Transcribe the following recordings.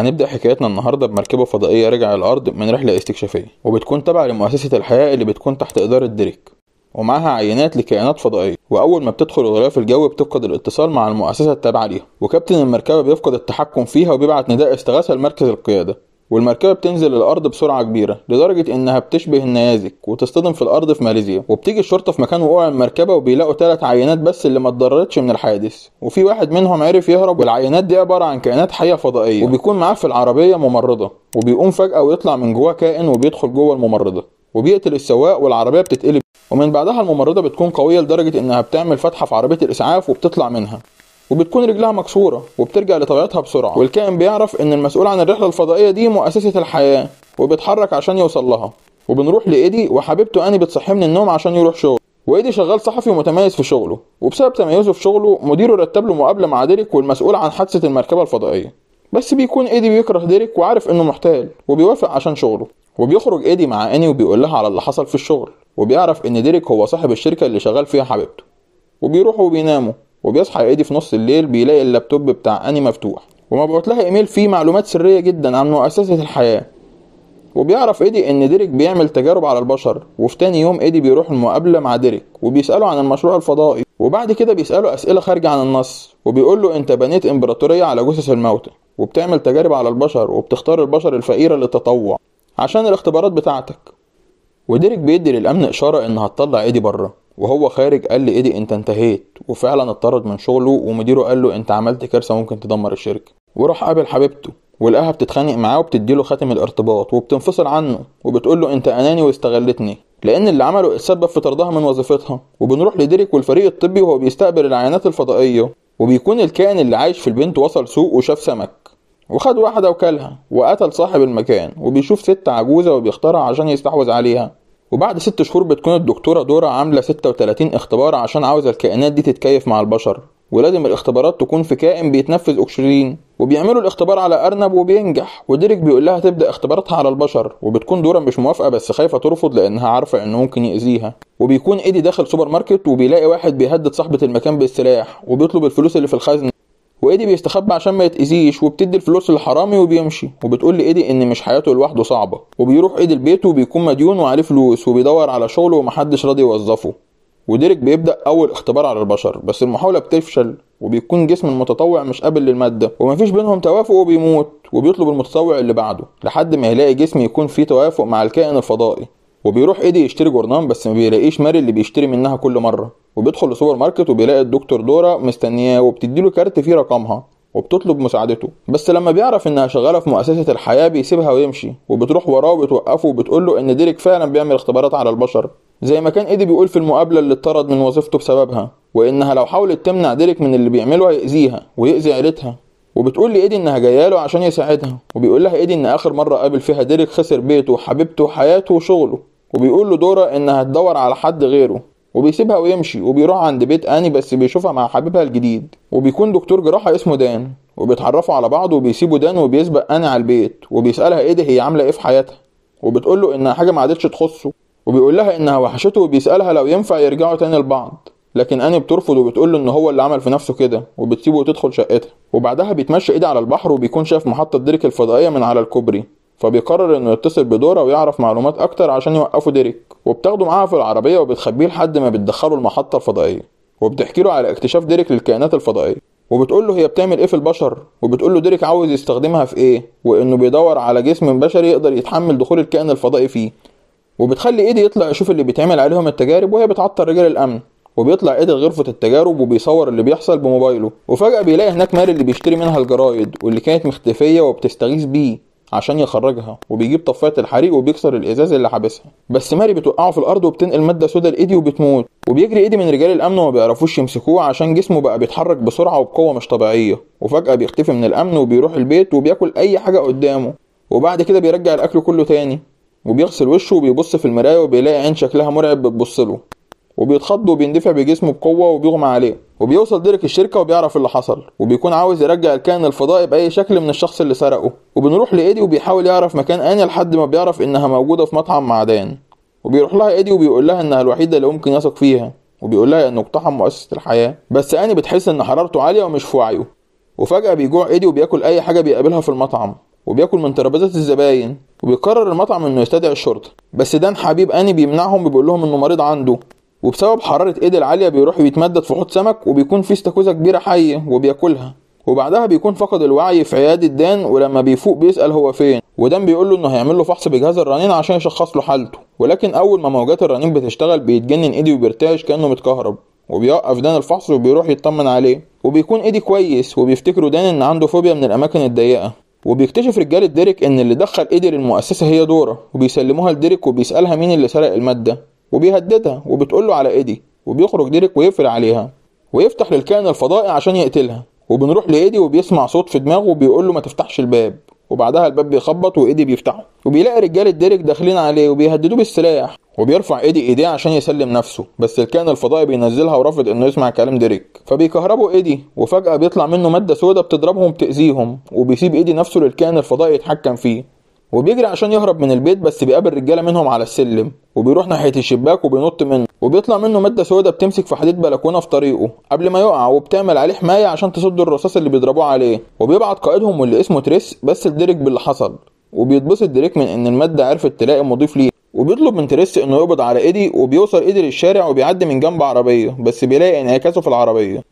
هنبدأ حكايتنا النهاردة بمركبة فضائية رجع الأرض من رحلة استكشافية وبتكون تابعة لمؤسسة الحياة اللي بتكون تحت إدارة دريك ومعاها عينات لكائنات فضائية وأول ما بتدخل الغلاف الجوي بتفقد الاتصال مع المؤسسة التابعة ليها وكابتن المركبة بيفقد التحكم فيها وبيبعت نداء استغاثة لمركز القيادة والمركبة بتنزل الأرض بسرعة كبيرة لدرجة إنها بتشبه النيازك وتصطدم في الأرض في ماليزيا وبتيجي الشرطة في مكان وقوع المركبة وبيلاقوا ثلاث عينات بس اللي ما اتضررتش من الحادث وفي واحد منهم عرف يهرب والعينات دي عبارة عن كائنات حية فضائية وبيكون معاه في العربية ممرضة وبيقوم فجأة ويطلع من جواه كائن وبيدخل جوه الممرضة وبيقتل السواق والعربية بتتقلب ومن بعدها الممرضة بتكون قوية لدرجة إنها بتعمل فتحة في عربية الإسعاف وبتطلع منها وبتكون رجلها مكسورة وبترجع لطبيعتها بسرعة والكائن بيعرف إن المسؤول عن الرحلة الفضائية دي مؤسسة الحياة وبيتحرك عشان يوصل لها وبنروح لإيدي وحبيبته أني بتصحيه من النوم عشان يروح شغل وإيدي شغال صحفي ومتميز في شغله وبسبب تميزه في شغله مديره رتب له مقابلة مع ديريك والمسؤول عن حادثة المركبة الفضائية بس بيكون ايدي بيكره ديريك وعارف انه محتال وبيوافق عشان شغله وبيخرج ايدي مع اني وبيقول لها على اللي حصل في الشغل وبيعرف ان ديريك هو صاحب الشركه اللي شغال فيها حبيبته وبيروحوا وبيناموا وبيصحى ايدي في نص الليل بيلاقي اللابتوب بتاع اني مفتوح ومبعوت لها ايميل فيه معلومات سريه جدا عن مؤسسه الحياه وبيعرف ايدي ان ديريك بيعمل تجارب على البشر وفي تاني يوم ايدي بيروح المقابله مع ديريك وبيساله عن المشروع الفضائي وبعد كده بيساله اسئله خارجه عن النص وبيقول له انت بنيت امبراطوريه على جثث الموتى وبتعمل تجارب على البشر وبتختار البشر الفقيره للتطوع عشان الاختبارات بتاعتك وديريك بيدي للامن اشاره انها تطلع ايدي بره وهو خارج قال لي ايدي انت انتهيت وفعلا اتطرد من شغله ومديره قال له انت عملت كارثه ممكن تدمر الشركه وراح قابل حبيبته ولقاها بتتخانق معاه وبتديله خاتم الارتباط وبتنفصل عنه وبتقول له انت اناني واستغلتني لان اللي عمله اتسبب في طردها من وظيفتها وبنروح لديريك والفريق الطبي وهو بيستقبل العينات الفضائيه وبيكون الكائن اللي عايش في البنت وصل سوق وشاف سمك وخد واحدة وكلها وقتل صاحب المكان وبيشوف ست عجوزة وبيختارها عشان يستحوذ عليها وبعد ست شهور بتكون الدكتورة دورة عاملة 36 اختبار عشان عاوزة الكائنات دي تتكيف مع البشر ولازم الاختبارات تكون في كائن بيتنفذ اكسجين وبيعملوا الاختبار على ارنب وبينجح وديريك بيقول لها تبدا اختباراتها على البشر وبتكون دورا مش موافقه بس خايفه ترفض لانها عارفه انه ممكن ياذيها وبيكون ايدي داخل سوبر ماركت وبيلاقي واحد بيهدد صاحبه المكان بالسلاح وبيطلب الفلوس اللي في الخزنه وايدي بيستخبى عشان ما يتاذيش وبتدي الفلوس للحرامي وبيمشي وبتقول لايدي ان مش حياته لوحده صعبه وبيروح ايدي البيت وبيكون مديون وعليه فلوس وبيدور على شغله ومحدش راضي يوظفه وديريك بيبدا اول اختبار على البشر بس المحاوله بتفشل وبيكون جسم المتطوع مش قابل للماده ومفيش بينهم توافق وبيموت وبيطلب المتطوع اللي بعده لحد ما يلاقي جسم يكون فيه توافق مع الكائن الفضائي وبيروح ايدي يشتري جورنان بس ما بيلاقيش ماري اللي بيشتري منها كل مره وبيدخل لسوبر ماركت وبيلاقي الدكتور دورا مستنياه وبتديله كارت فيه رقمها وبتطلب مساعدته بس لما بيعرف انها شغاله في مؤسسه الحياه بيسيبها ويمشي وبتروح وراه وبتوقفه وبتقول له ان ديريك فعلا بيعمل اختبارات على البشر زي ما كان ايدي بيقول في المقابله اللي اتطرد من وظيفته بسببها وانها لو حاولت تمنع ديريك من اللي بيعمله هيأذيها ويأذي عيلتها وبتقول لإيدي إنها جاية له عشان يساعدها وبيقول لها إيدي إن آخر مرة قابل فيها ديريك خسر بيته وحبيبته وحياته وشغله وبيقول له دورا إنها تدور على حد غيره وبيسيبها ويمشي وبيروح عند بيت اني بس بيشوفها مع حبيبها الجديد وبيكون دكتور جراحه اسمه دان وبيتعرفوا على بعض وبيسيبوا دان وبيسبق اني على البيت وبيسالها ايه ده هي عامله ايه في حياتها وبتقول له انها حاجه ما عادتش تخصه وبيقول لها انها وحشته وبيسالها لو ينفع يرجعوا تاني لبعض لكن اني بترفض وبتقول له ان هو اللي عمل في نفسه كده وبتسيبه وتدخل شقتها وبعدها بيتمشى ايدي على البحر وبيكون شاف محطه ديرك الفضائيه من على الكوبري فبيقرر انه يتصل بدورة ويعرف معلومات اكتر عشان يوقفوا ديريك وبتاخده معاها في العربية وبتخبيه لحد ما بتدخله المحطة الفضائية وبتحكي له على اكتشاف ديريك للكائنات الفضائية وبتقول له هي بتعمل ايه في البشر وبتقول له ديريك عاوز يستخدمها في ايه وانه بيدور على جسم بشري يقدر يتحمل دخول الكائن الفضائي فيه وبتخلي ايدي يطلع يشوف اللي بيتعمل عليهم التجارب وهي بتعطل رجال الامن وبيطلع ايدي لغرفة التجارب وبيصور اللي بيحصل بموبايله وفجأة بيلاقي هناك ماري اللي بيشتري منها الجرايد واللي كانت مختفية وبتستغيث بيه عشان يخرجها وبيجيب طفايه الحريق وبيكسر الازاز اللي حابسها بس ماري بتوقعه في الارض وبتنقل ماده سودا لايدي وبتموت وبيجري ايدي من رجال الامن وما بيعرفوش يمسكوه عشان جسمه بقى بيتحرك بسرعه وبقوه مش طبيعيه وفجاه بيختفي من الامن وبيروح البيت وبياكل اي حاجه قدامه وبعد كده بيرجع الاكل كله تاني وبيغسل وشه وبيبص في المرايه وبيلاقي عين شكلها مرعب بتبص له وبيتخض وبيندفع بجسمه بقوه وبيغمى عليه وبيوصل ديريك الشركه وبيعرف اللي حصل وبيكون عاوز يرجع الكائن الفضائي باي شكل من الشخص اللي سرقه وبنروح لايدي وبيحاول يعرف مكان اني لحد ما بيعرف انها موجوده في مطعم معدان وبيروح لها ايدي وبيقول لها انها الوحيده اللي ممكن يثق فيها وبيقول لها انه اقتحم مؤسسه الحياه بس اني بتحس ان حرارته عاليه ومش في وعيه وفجاه بيجوع ايدي وبياكل اي حاجه بيقابلها في المطعم وبياكل من ترابيزات الزباين وبيقرر المطعم انه يستدعي الشرطه بس دان حبيب اني بيمنعهم بيقول لهم انه مريض عنده وبسبب حرارة ايدي العالية بيروح بيتمدد في حوض سمك وبيكون في استاكوزا كبيرة حية وبياكلها وبعدها بيكون فقد الوعي في عيادة دان ولما بيفوق بيسأل هو فين ودان بيقول له انه هيعمل له فحص بجهاز الرنين عشان يشخص له حالته ولكن اول ما موجات الرنين بتشتغل بيتجنن ايدي وبيرتعش كانه متكهرب وبيوقف دان الفحص وبيروح يطمن عليه وبيكون ايدي كويس وبيفتكروا دان ان عنده فوبيا من الاماكن الضيقه وبيكتشف رجال الديريك ان اللي دخل ايدي للمؤسسة هي دورة وبيسلموها لديريك وبيسألها مين اللي سرق المادة وبيهددها وبتقول له على ايدي وبيخرج ديريك ويقفل عليها ويفتح للكائن الفضائي عشان يقتلها وبنروح لايدي وبيسمع صوت في دماغه وبيقول له ما تفتحش الباب وبعدها الباب بيخبط وايدي بيفتحه وبيلاقي رجال ديريك داخلين عليه وبيهددوه بالسلاح وبيرفع ايدي ايديه عشان يسلم نفسه بس الكائن الفضائي بينزلها ورافض انه يسمع كلام ديريك فبيكهربوا ايدي وفجاه بيطلع منه ماده سودا بتضربهم بتاذيهم وبيسيب ايدي نفسه للكائن الفضائي يتحكم فيه وبيجري عشان يهرب من البيت بس بيقابل رجاله منهم على السلم وبيروح ناحيه الشباك وبينط منه وبيطلع منه ماده سودة بتمسك في حديد بلكونه في طريقه قبل ما يقع وبتعمل عليه حمايه عشان تصد الرصاص اللي بيضربوه عليه وبيبعت قائدهم واللي اسمه تريس بس لديريك باللي حصل وبيتبسط ديريك من ان الماده عرفت تلاقي مضيف ليه وبيطلب من تريس انه يقبض على ايدي وبيوصل ايدي للشارع وبيعدي من جنب عربيه بس بيلاقي انعكاسه في العربيه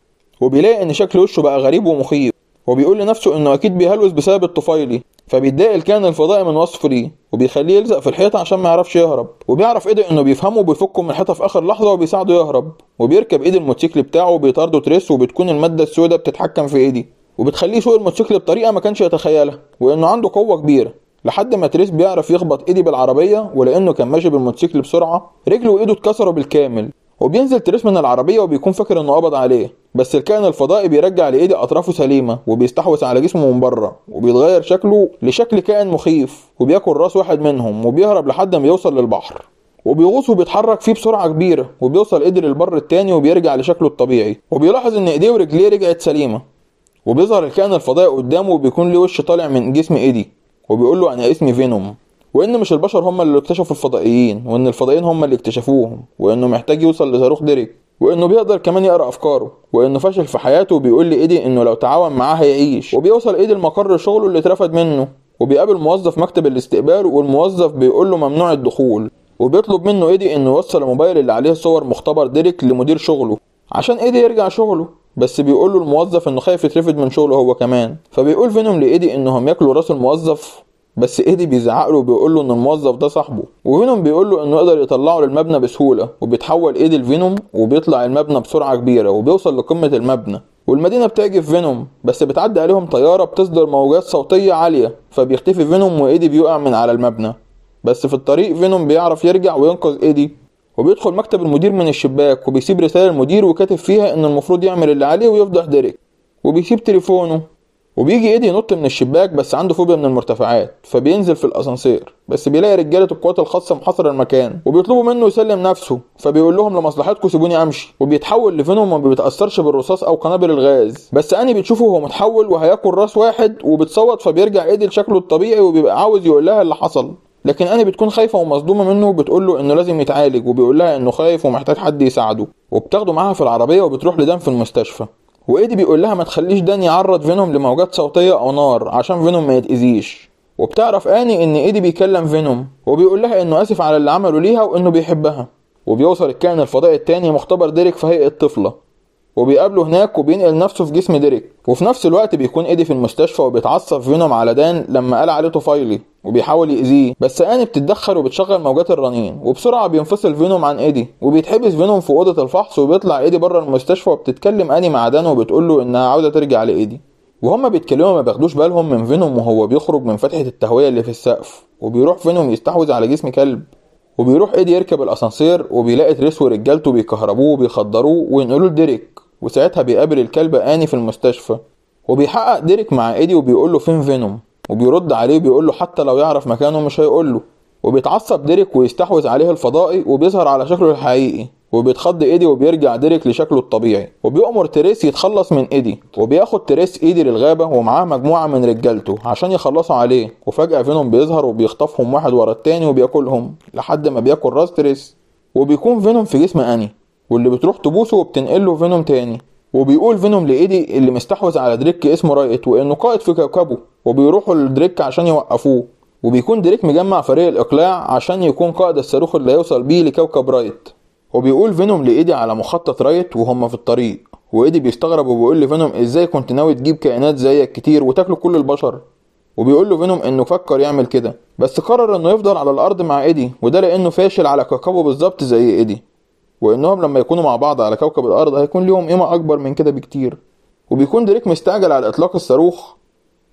وبيلاقي ان شكل وشه بقى غريب ومخيف وبيقول لنفسه انه اكيد بيهلوس بسبب الطفيلي فبيتضايق الكائن الفضائي من وصفه ليه وبيخليه يلزق في الحيطه عشان ما يعرفش يهرب وبيعرف ايده انه بيفهمه وبيفكه من الحيطه في اخر لحظه وبيساعده يهرب وبيركب ايد الموتوسيكل بتاعه وبيطارده تريس وبتكون الماده السوداء بتتحكم في ايدي وبتخليه يسوق الموتوسيكل بطريقه ما كانش يتخيلها وانه عنده قوه كبيره لحد ما تريس بيعرف يخبط ايدي بالعربيه ولانه كان ماشي بالموتوسيكل بسرعه رجله وايده اتكسروا بالكامل وبينزل تريش من العربيه وبيكون فاكر انه قبض عليه بس الكائن الفضائي بيرجع لايدي اطرافه سليمه وبيستحوذ على جسمه من بره وبيتغير شكله لشكل كائن مخيف وبياكل راس واحد منهم وبيهرب لحد ما يوصل للبحر وبيغوص وبيتحرك فيه بسرعة كبيرة وبيوصل إيدي للبر التاني وبيرجع لشكله الطبيعي وبيلاحظ ان ايديه ورجليه رجعت سليمة وبيظهر الكائن الفضائي قدامه وبيكون له وش طالع من جسم ايدي وبيقول له انا اسمي فينوم وان مش البشر هم اللي اكتشفوا الفضائيين وان الفضائيين هم اللي اكتشفوهم وانه محتاج يوصل لصاروخ ديريك وانه بيقدر كمان يقرا افكاره وانه فاشل في حياته وبيقول لايدي انه لو تعاون معاه هيعيش وبيوصل ايدي لمقر شغله اللي اترفد منه وبيقابل موظف مكتب الاستقبال والموظف بيقول له ممنوع الدخول وبيطلب منه ايدي انه يوصل الموبايل اللي عليه صور مختبر ديريك لمدير شغله عشان ايدي يرجع شغله بس بيقول له الموظف انه خايف يترفد من شغله هو كمان فبيقول فينوم لايدي انهم ياكلوا راس الموظف بس ايدي بيزعق له وبيقول له ان الموظف ده صاحبه وفينوم بيقول له انه يقدر يطلعه للمبنى بسهوله وبيتحول ايدي لفينوم وبيطلع المبنى بسرعه كبيره وبيوصل لقمه المبنى والمدينة بتعجب فينوم بس بتعدي عليهم طيارة بتصدر موجات صوتية عالية فبيختفي فينوم وإيدي بيقع من على المبنى بس في الطريق فينوم بيعرف يرجع وينقذ إيدي وبيدخل مكتب المدير من الشباك وبيسيب رسالة المدير وكاتب فيها إن المفروض يعمل اللي عليه ويفضح ديريك وبيسيب تليفونه وبيجي ايدي ينط من الشباك بس عنده فوبيا من المرتفعات فبينزل في الاسانسير بس بيلاقي رجاله القوات الخاصه محاصره المكان وبيطلبوا منه يسلم نفسه فبيقول لهم لمصلحتكم سيبوني امشي وبيتحول لفينوم وما بيتاثرش بالرصاص او قنابل الغاز بس اني بتشوفه وهو متحول وهياكل راس واحد وبتصوت فبيرجع ايدي لشكله الطبيعي وبيبقى عاوز يقول لها اللي حصل لكن اني بتكون خايفه ومصدومه منه وبتقول له انه لازم يتعالج وبيقول لها انه خايف ومحتاج حد يساعده وبتاخده معاها في العربيه وبتروح لدان في المستشفى وايدي بيقول لها ما تخليش داني يعرض فينوم لموجات صوتيه او نار عشان فينوم ما يتاذيش وبتعرف اني ان ايدي بيكلم فينوم وبيقول لها انه اسف على اللي عمله ليها وانه بيحبها وبيوصل الكائن الفضائي التاني مختبر ديريك في هيئه طفله وبيقابله هناك وبينقل نفسه في جسم ديريك وفي نفس الوقت بيكون ايدي في المستشفى وبيتعصب فينوم على دان لما قال عليه طفيلي وبيحاول يأذيه بس اني بتتدخل وبتشغل موجات الرنين وبسرعه بينفصل فينوم عن ايدي وبيتحبس فينوم في اوضه الفحص وبيطلع ايدي بره المستشفى وبتتكلم اني مع دان وبتقول له انها عاوزه ترجع لايدي وهما بيتكلموا ما بياخدوش بالهم من فينوم وهو بيخرج من فتحه التهويه اللي في السقف وبيروح فينوم يستحوذ على جسم كلب وبيروح ايدي يركب الاسانسير وبيلاقي تريس ورجالته بيكهربوه وبيخدروه وينقلوه لديريك وساعتها بيقابل الكلب اني في المستشفى وبيحقق ديريك مع ايدي وبيقول له فين فينوم وبيرد عليه وبيقول له حتى لو يعرف مكانه مش هيقول له وبيتعصب ديريك ويستحوذ عليه الفضائي وبيظهر على شكله الحقيقي وبيتخض ايدي وبيرجع ديريك لشكله الطبيعي وبيأمر تريس يتخلص من ايدي وبياخد تريس ايدي للغابة ومعاه مجموعة من رجالته عشان يخلصوا عليه وفجأة فينوم بيظهر وبيخطفهم واحد ورا التاني وبياكلهم لحد ما بياكل راس تريس وبيكون فينوم في جسم اني واللي بتروح تبوسه وبتنقله فينوم تاني وبيقول فينوم لإيدي اللي مستحوذ على دريك اسمه رايت وإنه قائد في كوكبه وبيروحوا لدريك عشان يوقفوه وبيكون دريك مجمع فريق الإقلاع عشان يكون قائد الصاروخ اللي هيوصل بيه لكوكب رايت وبيقول فينوم لإيدي على مخطط رايت وهم في الطريق وإيدي بيستغرب وبيقول لفينوم إزاي كنت ناوي تجيب كائنات زيك كتير وتاكلوا كل البشر وبيقول له فينوم انه فكر يعمل كده بس قرر انه يفضل على الارض مع ايدي وده لانه فاشل على كوكبه بالظبط زي ايدي وانهم لما يكونوا مع بعض على كوكب الارض هيكون ليهم قيمه اكبر من كده بكتير وبيكون دريك مستعجل على اطلاق الصاروخ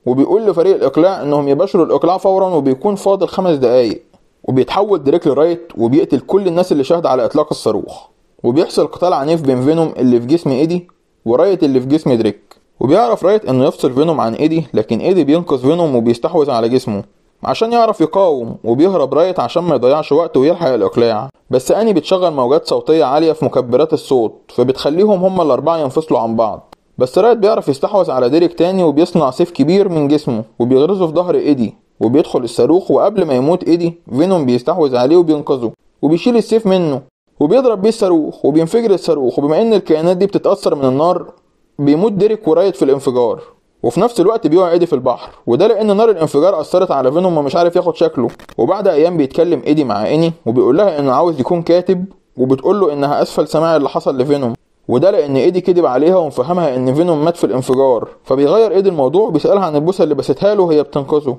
وبيقول لفريق الاقلاع انهم يباشروا الاقلاع فورا وبيكون فاضل خمس دقايق وبيتحول دريك لرايت وبيقتل كل الناس اللي شاهد على اطلاق الصاروخ وبيحصل قتال عنيف بين فينوم اللي في جسم ايدي ورايت اللي في جسم دريك وبيعرف رايت انه يفصل فينوم عن ايدي لكن ايدي بينقذ فينوم وبيستحوذ على جسمه عشان يعرف يقاوم وبيهرب رايت عشان ما يضيعش وقت ويلحق الاقلاع بس اني بتشغل موجات صوتيه عاليه في مكبرات الصوت فبتخليهم هما الاربعه ينفصلوا عن بعض بس رايت بيعرف يستحوذ على ديريك تاني وبيصنع سيف كبير من جسمه وبيغرزه في ظهر ايدي وبيدخل الصاروخ وقبل ما يموت ايدي فينوم بيستحوذ عليه وبينقذه وبيشيل السيف منه وبيضرب بيه الصاروخ وبينفجر الصاروخ وبما ان الكائنات دي بتتاثر من النار بيموت ديريك ورايت في الانفجار وفي نفس الوقت بيقع ايدي في البحر وده لان نار الانفجار اثرت على فينوم ومش عارف ياخد شكله وبعد ايام بيتكلم ايدي مع اني وبيقول لها انه عاوز يكون كاتب وبتقول له انها اسفل سماع اللي حصل لفينوم وده لان ايدي كدب عليها ومفهمها ان فينوم مات في الانفجار فبيغير ايدي الموضوع بيسالها عن البوسه اللي بستها له وهي بتنقذه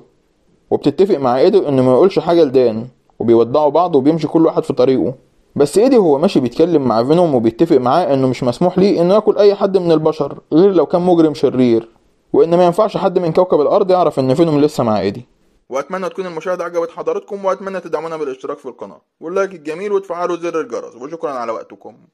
وبتتفق مع ايدي انه ما يقولش حاجه لدان وبيودعوا بعض وبيمشي كل واحد في طريقه بس ايدي هو ماشي بيتكلم مع فينوم وبيتفق معاه انه مش مسموح ليه انه ياكل اي حد من البشر غير لو كان مجرم شرير وان ما ينفعش حد من كوكب الارض يعرف ان فينوم لسه مع ايدي واتمنى تكون المشاهده عجبت حضراتكم واتمنى تدعمونا بالاشتراك في القناه واللايك الجميل وتفعلوا زر الجرس وشكرا على وقتكم